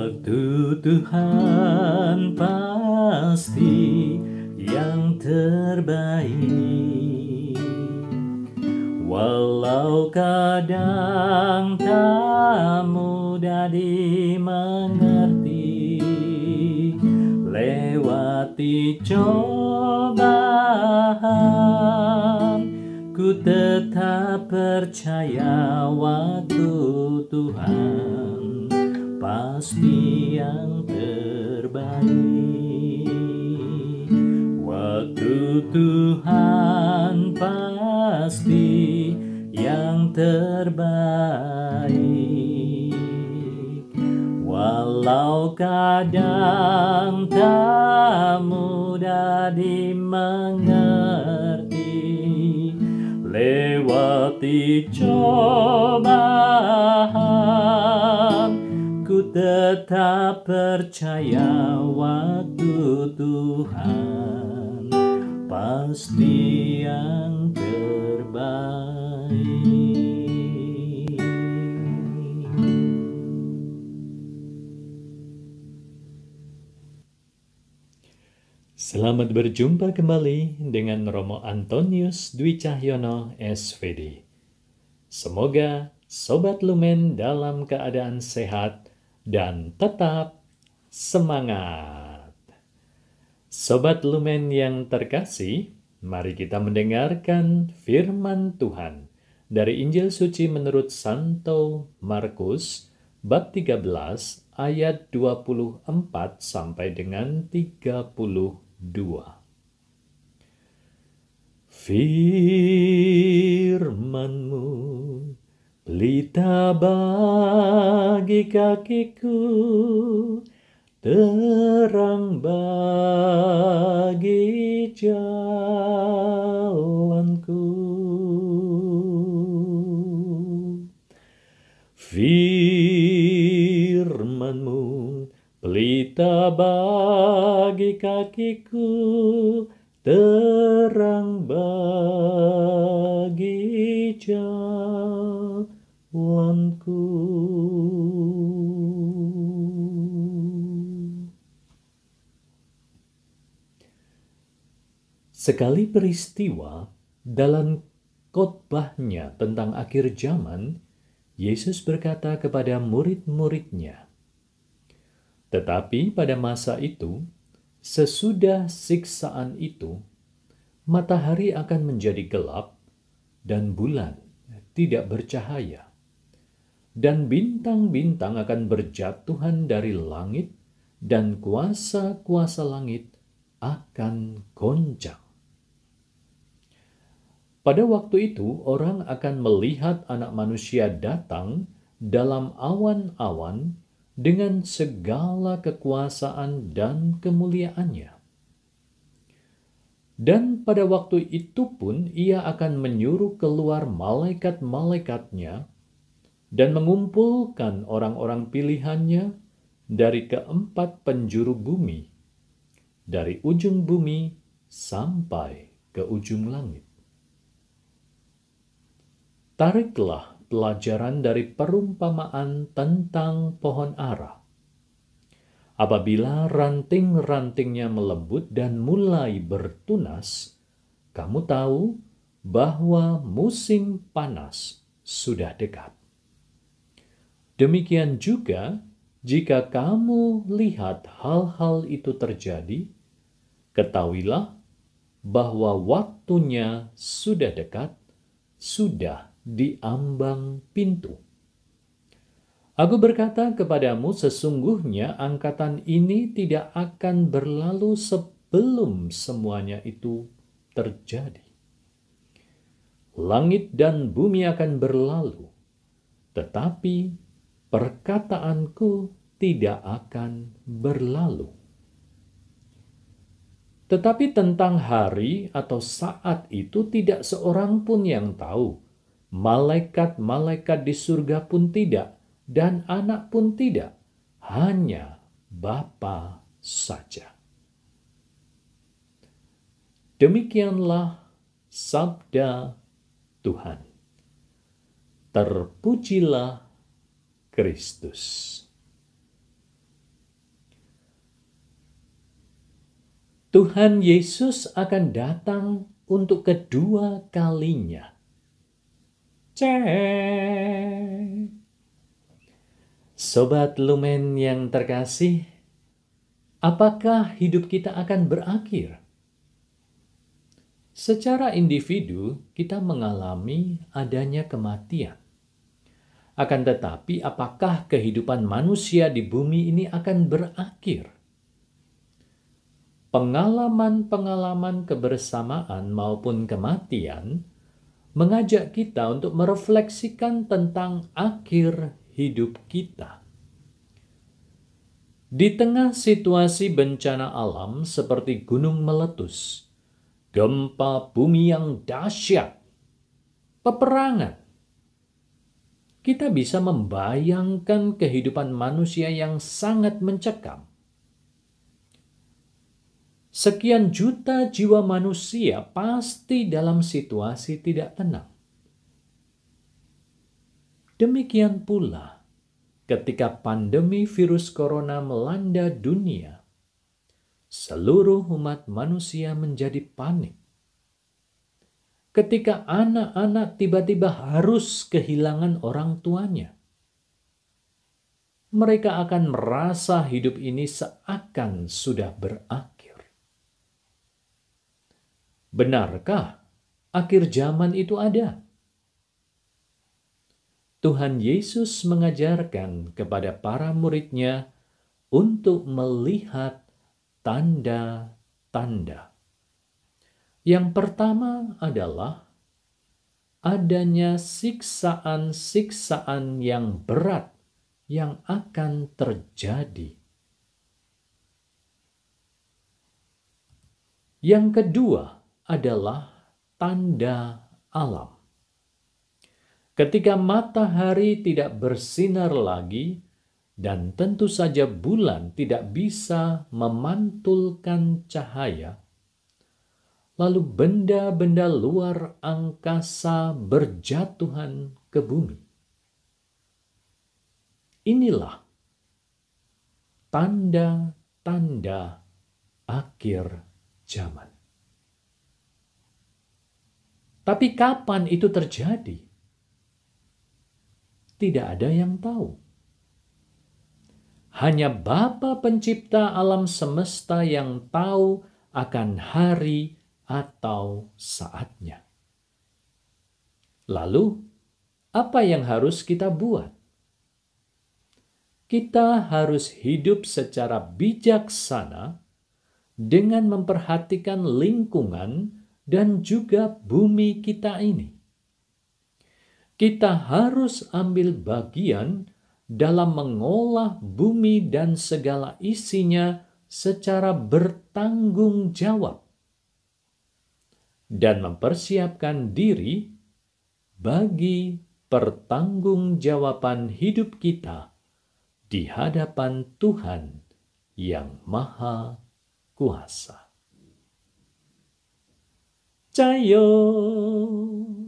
Waktu Tuhan pasti yang terbaik Walau kadang tak mudah dimengerti Lewati cobaan Ku tetap percaya waktu Tuhan pasti yang terbaik Waktu Tuhan pasti yang terbaik Walau kadang tak mudah dimengerti Lewati cobaan tetap percaya waktu Tuhan pasti yang terbaik. Selamat berjumpa kembali dengan Romo Antonius Dwi Cahyono SVD. Semoga Sobat Lumen dalam keadaan sehat dan tetap semangat. Sobat Lumen yang terkasih, mari kita mendengarkan firman Tuhan dari Injil Suci menurut Santo Markus bab 13 ayat 24 sampai dengan 32. Firmanmu Pelita bagi kakiku, terang bagi jalanku. Firmanmu pelita bagi kakiku, terang bagi jalanku lanku Sekali peristiwa dalam kotbahnya tentang akhir zaman, Yesus berkata kepada murid-muridnya, "Tetapi pada masa itu, sesudah siksaan itu, matahari akan menjadi gelap dan bulan tidak bercahaya." dan bintang-bintang akan berjatuhan dari langit, dan kuasa-kuasa langit akan goncang. Pada waktu itu, orang akan melihat Anak Manusia datang dalam awan-awan dengan segala kekuasaan dan kemuliaannya. Dan pada waktu itu pun ia akan menyuruh keluar malaikat-malaikatnya dan mengumpulkan orang-orang pilihannya dari keempat penjuru bumi, dari ujung bumi sampai ke ujung langit. Tariklah pelajaran dari perumpamaan tentang pohon ara. Apabila ranting-rantingnya melembut dan mulai bertunas, kamu tahu bahwa musim panas sudah dekat. Demikian juga, jika kamu lihat hal-hal itu terjadi, ketahuilah bahwa waktunya sudah dekat, sudah diambang pintu. Aku berkata kepadamu, sesungguhnya angkatan ini tidak akan berlalu sebelum semuanya itu terjadi. Langit dan bumi akan berlalu, tetapi perkataanku tidak akan berlalu. Tetapi tentang hari atau saat itu tidak seorang pun yang tahu. Malaikat-malaikat di surga pun tidak, dan anak pun tidak. Hanya Bapa saja. Demikianlah sabda Tuhan. Terpujilah Kristus. Tuhan Yesus akan datang untuk kedua kalinya. Ceng. Sobat Lumen yang terkasih, apakah hidup kita akan berakhir? Secara individu, kita mengalami adanya kematian. Akan tetapi, apakah kehidupan manusia di bumi ini akan berakhir? Pengalaman-pengalaman kebersamaan maupun kematian mengajak kita untuk merefleksikan tentang akhir hidup kita. Di tengah situasi bencana alam seperti gunung meletus, gempa bumi yang dahsyat, peperangan, kita bisa membayangkan kehidupan manusia yang sangat mencekam. Sekian juta jiwa manusia pasti dalam situasi tidak tenang. Demikian pula ketika pandemi virus corona melanda dunia, seluruh umat manusia menjadi panik ketika anak-anak tiba-tiba harus kehilangan orang tuanya. Mereka akan merasa hidup ini seakan sudah berakhir. Benarkah akhir zaman itu ada? Tuhan Yesus mengajarkan kepada para muridnya untuk melihat tanda-tanda. Yang pertama adalah adanya siksaan-siksaan yang berat yang akan terjadi. Yang kedua adalah tanda alam. Ketika matahari tidak bersinar lagi, dan tentu saja bulan tidak bisa memantulkan cahaya, lalu benda-benda luar angkasa berjatuhan ke bumi. Inilah tanda-tanda akhir zaman. Tapi kapan itu terjadi? Tidak ada yang tahu. Hanya Bapa Pencipta alam semesta yang tahu akan hari atau saatnya. Lalu, apa yang harus kita buat? Kita harus hidup secara bijaksana dengan memperhatikan lingkungan dan juga bumi kita ini. Kita harus ambil bagian dalam mengolah bumi dan segala isinya secara bertanggung jawab dan mempersiapkan diri bagi pertanggungjawaban hidup kita di hadapan Tuhan yang Maha Kuasa. 加油！